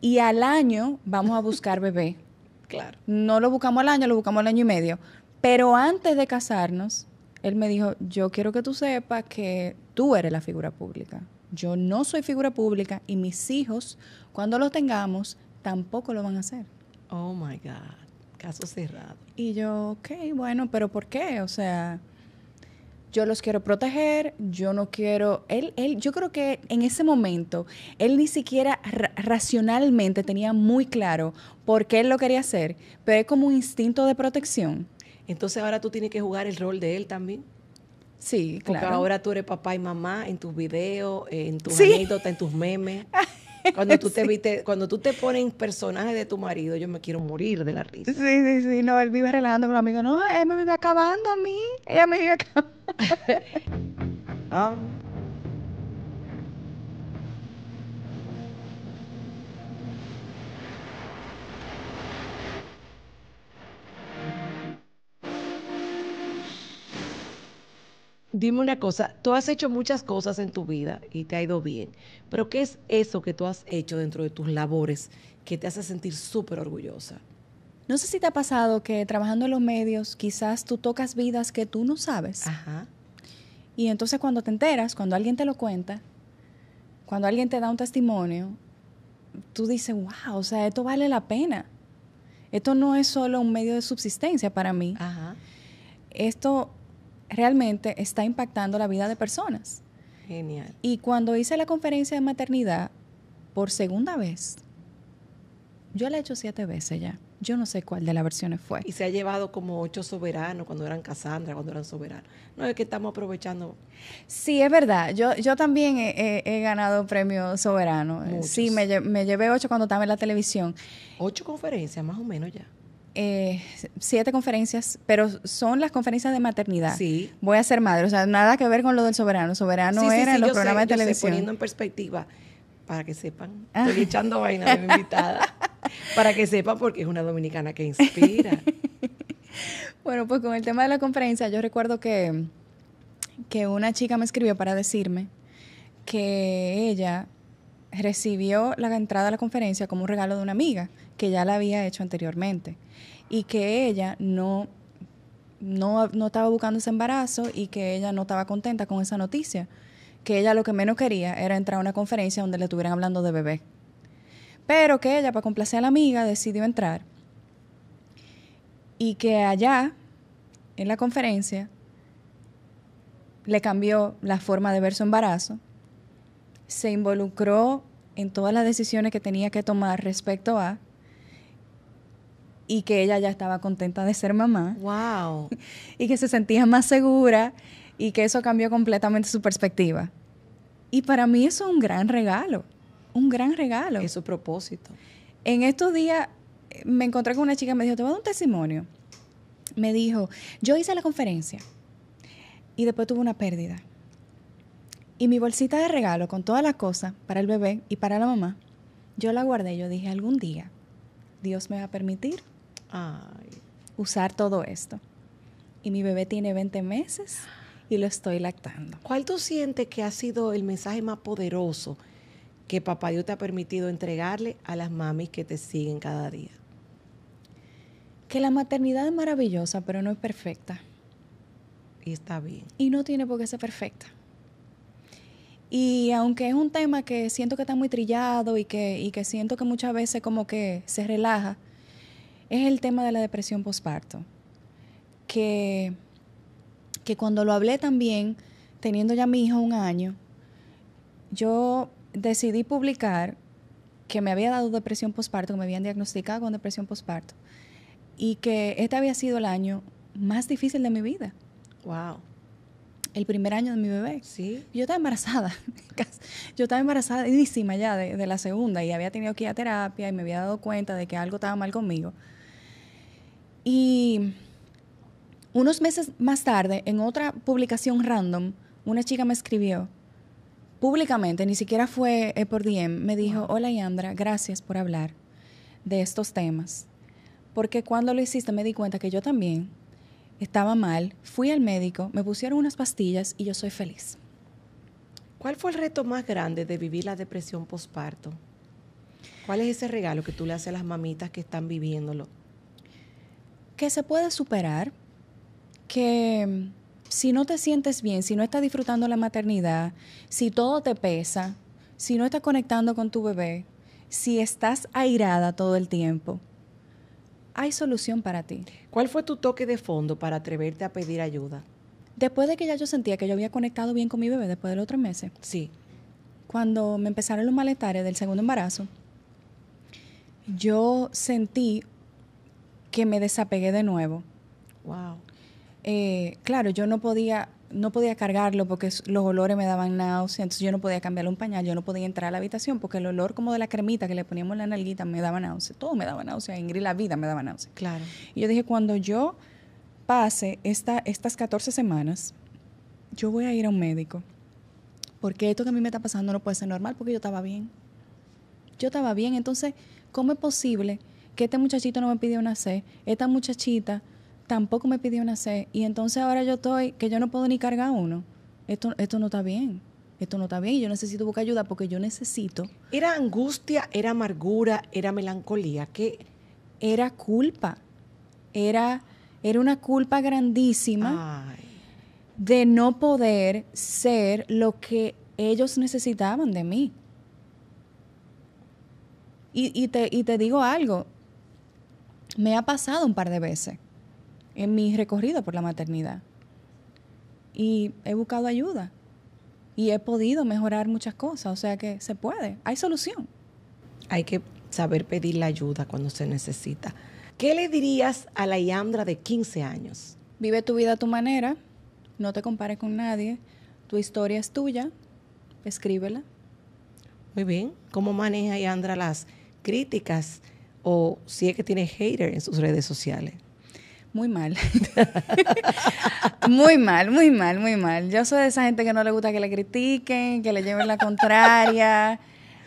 y al año vamos a buscar bebé. claro. No lo buscamos al año, lo buscamos al año y medio. Pero antes de casarnos, él me dijo, yo quiero que tú sepas que tú eres la figura pública. Yo no soy figura pública y mis hijos, cuando los tengamos, tampoco lo van a hacer. Oh my God, caso cerrado. Y yo, ok, bueno, pero ¿por qué? O sea, yo los quiero proteger, yo no quiero. Él, él, yo creo que en ese momento, él ni siquiera racionalmente tenía muy claro por qué él lo quería hacer, pero es como un instinto de protección. Entonces ahora tú tienes que jugar el rol de él también. Sí, claro. Porque ahora tú eres papá y mamá en tus videos, en tus en tus memes. Cuando tú, te, viste, cuando tú te pones personaje de tu marido, yo me quiero morir de la risa. Sí, sí, sí. No, él vive relajando con los amigos. No, él me vive acabando a mí. Ella me vive acabando. Ah. Dime una cosa, tú has hecho muchas cosas en tu vida y te ha ido bien, pero ¿qué es eso que tú has hecho dentro de tus labores que te hace sentir súper orgullosa? No sé si te ha pasado que trabajando en los medios quizás tú tocas vidas que tú no sabes. Ajá. Y entonces cuando te enteras, cuando alguien te lo cuenta, cuando alguien te da un testimonio, tú dices, wow, o sea, esto vale la pena. Esto no es solo un medio de subsistencia para mí. Ajá. Esto realmente está impactando la vida de personas. Genial. Y cuando hice la conferencia de maternidad, por segunda vez, yo la he hecho siete veces ya. Yo no sé cuál de las versiones fue. Y se ha llevado como ocho soberanos cuando eran Casandra, cuando eran soberanos. No es que estamos aprovechando. Sí, es verdad. Yo, yo también he, ganado premio soberano. Sí, me, me, llevé ocho cuando estaba en la televisión. Ocho conferencias, más o menos ya eh, siete conferencias, pero son las conferencias de maternidad. Sí. Voy a ser madre, o sea, nada que ver con lo del soberano. Soberano era en los programas de televisión. poniendo en perspectiva, para que sepan, ah. estoy echando vaina de mi invitada, para que sepan porque es una dominicana que inspira. bueno, pues con el tema de la conferencia, yo recuerdo que, que una chica me escribió para decirme que ella recibió la entrada a la conferencia como un regalo de una amiga que ya la había hecho anteriormente y que ella no, no, estaba buscando ese embarazo y que ella no estaba contenta con esa noticia, que ella lo que menos quería era entrar a una conferencia donde le estuvieran hablando de bebé. Pero que ella, para complacer a la amiga, decidió entrar y que allá, en la conferencia, le cambió la forma de ver su embarazo, se involucró en todas las decisiones que tenía que tomar respecto a, y que ella ya estaba contenta de ser mamá. Wow. Y que se sentía más segura y que eso cambió completamente su perspectiva. Y para mí eso es un gran regalo, un gran regalo. Es su propósito. En estos días eh, me encontré con una chica me dijo, te voy a dar un testimonio. Me dijo, yo hice la conferencia y después tuve una pérdida. Y mi bolsita de regalo con todas las cosas para el bebé y para la mamá, yo la guardé. Yo dije, algún día Dios me va a permitir usar todo esto. Y mi bebé tiene 20 meses y lo estoy lactando. ¿Cuál tú sientes que ha sido el mensaje más poderoso que Papá Dios te ha permitido entregarle a las mamis que te siguen cada día? Que la maternidad es maravillosa, pero no es perfecta. Y está bien. Y no tiene por qué ser perfecta. Y aunque es un tema que siento que está muy trillado y que, y que siento que muchas veces como que se relaja, es el tema de la depresión postparto. Que, que cuando lo hablé también, teniendo ya mi hijo un año, yo decidí publicar que me había dado depresión postparto, que me habían diagnosticado con depresión postparto, y que este había sido el año más difícil de mi vida. Wow. El primer año de mi bebé. Sí. Yo estaba embarazada. Yo estaba embarazadísima ya de, de la segunda y había tenido que ir a terapia y me había dado cuenta de que algo estaba mal conmigo. Y unos meses más tarde, en otra publicación random, una chica me escribió públicamente, ni siquiera fue eh, por DM, me dijo, hola Yandra, gracias por hablar de estos temas. Porque cuando lo hiciste me di cuenta que yo también estaba mal, fui al médico, me pusieron unas pastillas y yo soy feliz. ¿Cuál fue el reto más grande de vivir la depresión postparto? ¿Cuál es ese regalo que tú le haces a las mamitas que están viviéndolo? que se puede superar, que mm, si no te sientes bien, si no estás disfrutando la maternidad, si todo te pesa, si no estás conectando con tu bebé, si estás airada todo el tiempo, hay solución para ti. ¿Cuál fue tu toque de fondo para atreverte a pedir ayuda? Después de que ya yo sentía que yo había conectado bien con mi bebé después de otro mes. meses. Sí. Cuando me empezaron los malestares del segundo embarazo, yo sentí que me desapegué de nuevo. Wow. Eh, claro, yo no podía, no podía cargarlo porque los olores me daban náuseas, entonces yo no podía cambiarle un pañal, yo no podía entrar a la habitación porque el olor como de la cremita que le poníamos en la nalguita me daba náuseas, todo me daba náuseas, Ingrid, la vida me daba náusea. Claro. Y yo dije, cuando yo pase esta, estas 14 semanas, yo voy a ir a un médico porque esto que a mí me está pasando no puede ser normal porque yo estaba bien. Yo estaba bien, entonces, ¿cómo es posible? que este muchachito no me pidió una C, esta muchachita tampoco me pidió una C, y entonces ahora yo estoy, que yo no puedo ni cargar uno. Esto, esto no está bien esto no está bien, y yo necesito buscar ayuda porque yo necesito. Era angustia, era amargura, era melancolía, que era culpa. Era, era una culpa grandísima de no poder ser lo que ellos necesitaban de mí. Y, y, te, y te digo algo, me ha pasado un par de veces en mi recorrido por la maternidad. Y he buscado ayuda. Y he podido mejorar muchas cosas. O sea que se puede. Hay solución. Hay que saber pedir la ayuda cuando se necesita. ¿Qué le dirías a la Yandra de 15 años? Vive tu vida a tu manera. No te compares con nadie. Tu historia es tuya. Escríbela. Muy bien. ¿Cómo maneja Yandra las críticas? o si es que tiene hater en sus redes sociales. Muy mal. muy mal, muy mal, muy mal. Yo soy de esa gente que no le gusta que le critiquen, que le lleven la contraria.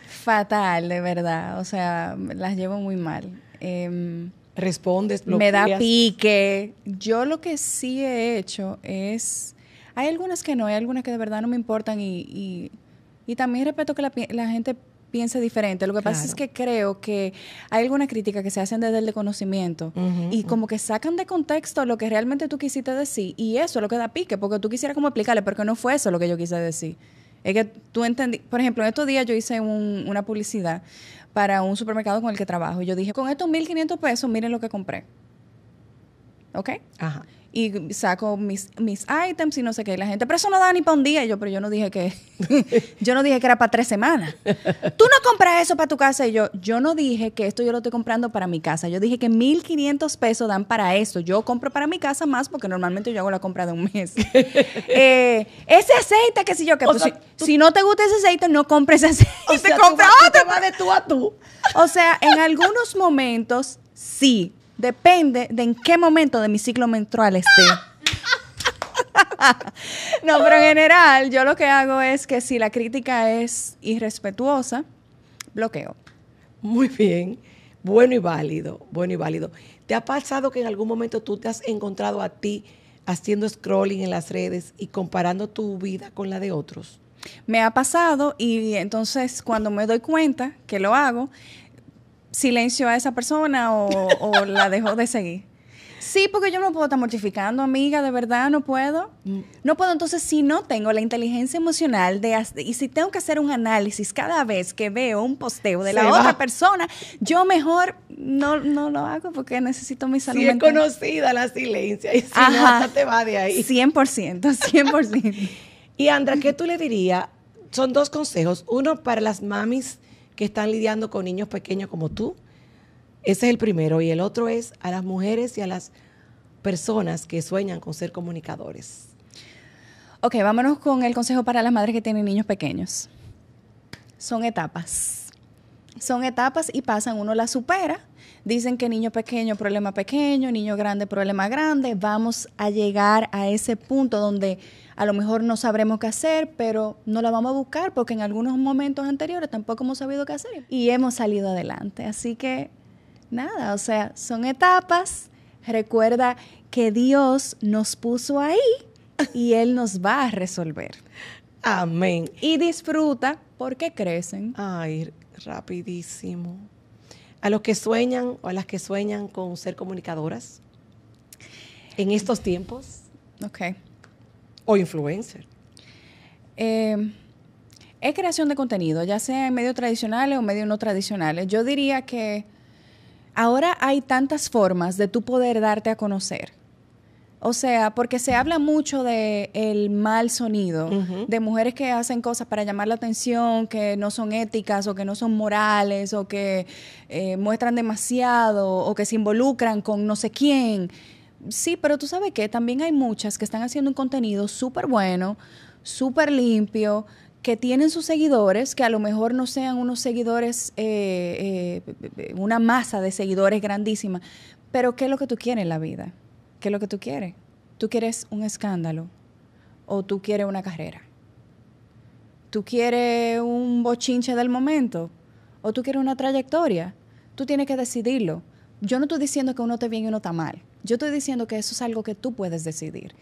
Fatal, de verdad. O sea, las llevo muy mal. Em, Respondes, Me da pique. Yo lo que sí he hecho es. Hay algunas que no, hay algunas que de verdad no me importan y, también respeto que la, la gente piense diferente. Lo que pasa es que creo que hay alguna crítica que se hacen desde el desconocimiento y como que sacan de contexto lo que realmente tú quisiste decir y eso es lo que da pique, porque tú quisieras como explicarle, porque no fue eso lo que yo quise decir. Es que tú entendí, por ejemplo, en estos días yo hice una publicidad para un supermercado con el que trabajo y yo dije, con estos 1.500 pesos, miren lo que compré. ¿Ok? Ajá y saco mis, mis items y no sé qué. Y la gente, pero eso no da ni para un día. yo, pero yo no dije que, yo no dije que era para tres semanas. Tú no compras eso para tu casa. Y yo, yo no dije que esto yo lo estoy comprando para mi casa. Yo dije que 1.500 pesos dan para esto. Yo compro para mi casa más porque normalmente yo hago la compra de un mes. Eh, ese aceite, qué sé yo, que pues, si, no te gusta ese aceite, no compres ese aceite. O compra de tú a tú. O sea, en algunos momentos sí Depende de en qué momento de mi ciclo menstrual esté. no, pero en general, yo lo que hago es que si la crítica es irrespetuosa, bloqueo. Muy bien. Bueno y válido, bueno y válido. ¿Te ha pasado que en algún momento tú te has encontrado a ti haciendo scrolling en las redes y comparando tu vida con la de otros? Me ha pasado y entonces cuando me doy cuenta que lo hago, silencio a esa persona o, la dejó de seguir. Sí, porque yo no puedo estar mortificando, amiga, de verdad, no puedo. No puedo, entonces, si no tengo la inteligencia emocional de, y si tengo que hacer un análisis cada vez que veo un posteo de la otra persona, yo mejor no, no lo hago porque necesito mi salud. Si es conocida la silencia y si Ajá, te va de ahí. 100%, 100%. y Andra, ¿qué tú le dirías? Son dos consejos. Uno para las mamis que están lidiando con niños pequeños como tú. Ese es el primero. Y el otro es a las mujeres y a las personas que sueñan con ser comunicadores. Ok, vámonos con el consejo para las madres que tienen niños pequeños. Son etapas. Son etapas y pasan, uno las supera Dicen que niño pequeño, problema pequeño, niño grande, problema grande. Vamos a llegar a ese punto donde a lo mejor no sabremos qué hacer, pero no la vamos a buscar porque en algunos momentos anteriores tampoco hemos sabido qué hacer y hemos salido adelante. Así que nada, o sea, son etapas. Recuerda que Dios nos puso ahí y Él nos va a resolver. Amén. Y disfruta porque crecen. Ay, rapidísimo a los que sueñan o a las que sueñan con ser comunicadoras en estos tiempos. Ok. O influencer. Em, es creación de contenido, ya sea en medios tradicionales o medios no tradicionales. Yo diría que ahora hay tantas formas de tú poder darte a conocer o sea, porque se habla mucho de el mal sonido, de mujeres que hacen cosas para llamar la atención, que no son éticas o que no son morales o que eh, muestran demasiado o que se involucran con no sé quién. Sí, pero tú sabes que también hay muchas que están haciendo un contenido súper bueno, súper limpio, que tienen sus seguidores, que a lo mejor no sean unos seguidores, eh, eh, una masa de seguidores grandísima, pero ¿qué es lo que tú quieres en la vida? ¿Qué es lo que tú quieres? ¿Tú quieres un escándalo o tú quieres una carrera? ¿Tú quieres un bochinche del momento o tú quieres una trayectoria? Tú tienes que decidirlo. Yo no estoy diciendo que uno te bien y uno está mal. Yo estoy diciendo que eso es algo que tú puedes decidir.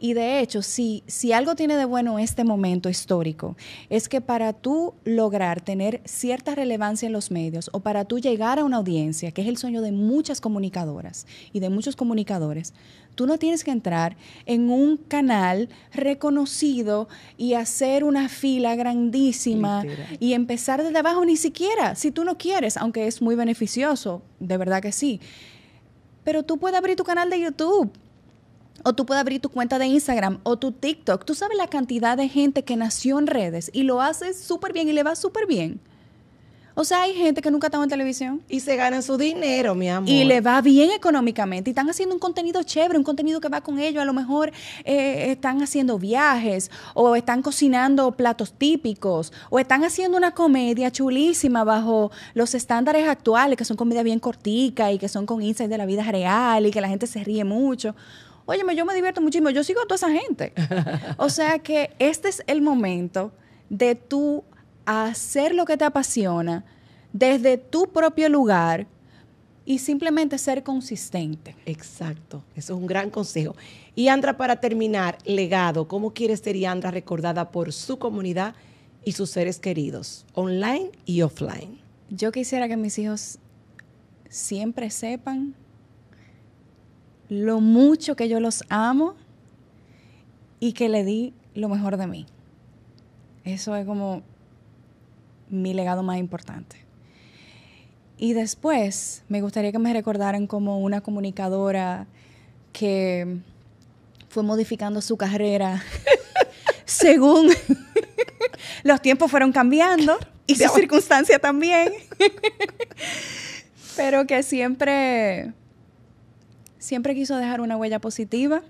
Y de hecho, si, si algo tiene de bueno este momento histórico, es que para tú lograr tener cierta relevancia en los medios o para tú llegar a una audiencia, que es el sueño de muchas comunicadoras y de muchos comunicadores, tú no tienes que entrar en un canal reconocido y hacer una fila grandísima y empezar desde abajo ni siquiera, si tú no quieres, aunque es muy beneficioso, de verdad que sí pero tú puedes abrir tu canal de YouTube. O tú puedes abrir tu cuenta de Instagram o tu TikTok. Tú sabes la cantidad de gente que nació en redes y lo haces súper bien y le va súper bien. O sea, hay gente que nunca está en televisión. Y se ganan su dinero, mi amor. Y le va bien económicamente. Y están haciendo un contenido chévere, un contenido que va con ellos. A lo mejor eh, están haciendo viajes, o están cocinando platos típicos, o están haciendo una comedia chulísima bajo los estándares actuales, que son comedia bien cortica y que son con insights de la vida real y que la gente se ríe mucho. Óyeme, yo me divierto muchísimo. Yo sigo a toda esa gente. O sea que este es el momento de tú hacer lo que te apasiona desde tu propio lugar y simplemente ser consistente. Exacto, eso es un gran consejo. Y Andra, para terminar, legado, ¿cómo quieres ser Andra recordada por su comunidad y sus seres queridos, online y offline? Yo quisiera que mis hijos siempre sepan lo mucho que yo los amo y que le di lo mejor de mí. Eso es como mi legado más importante. Y después me gustaría que me recordaran como una comunicadora que fue modificando su carrera según los tiempos fueron cambiando y su circunstancias también. Pero que siempre, siempre quiso dejar una huella positiva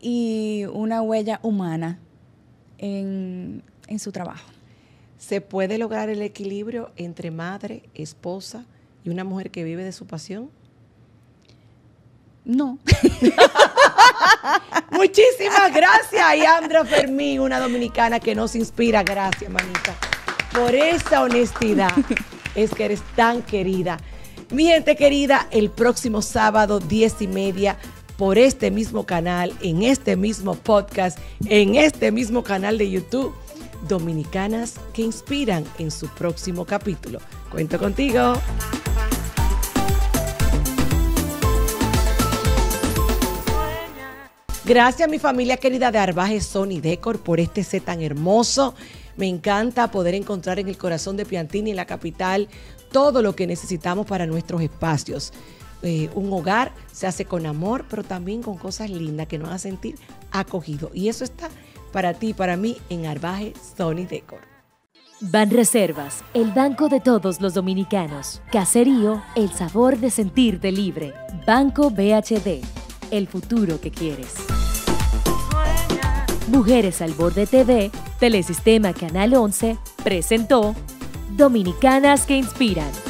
y una huella humana en su trabajo se puede lograr el equilibrio entre madre, esposa y una mujer que vive de su pasión? No. Muchísimas gracias, Yandra Fermín, una dominicana que nos inspira. Gracias, manita. Por esa honestidad es que eres tan querida. Mi gente querida, el próximo sábado, diez y media, por este mismo canal, en este mismo podcast, en este mismo canal de YouTube dominicanas que inspiran en su próximo capítulo. Cuento contigo. Gracias a mi familia querida de Arbaje Sony Decor por este set tan hermoso. Me encanta poder encontrar en el corazón de Piantini, en la capital, todo lo que necesitamos para nuestros espacios. Eh, un hogar se hace con amor, pero también con cosas lindas que nos a sentir acogido. Y eso está para ti y para mí en Arbaje Sony Decor. Van Reservas, el banco de todos los dominicanos. Caserío, el sabor de sentirte libre. Banco BHD, el futuro que quieres. Mujeres al Borde TV, Telesistema Canal 11, presentó Dominicanas que Inspiran.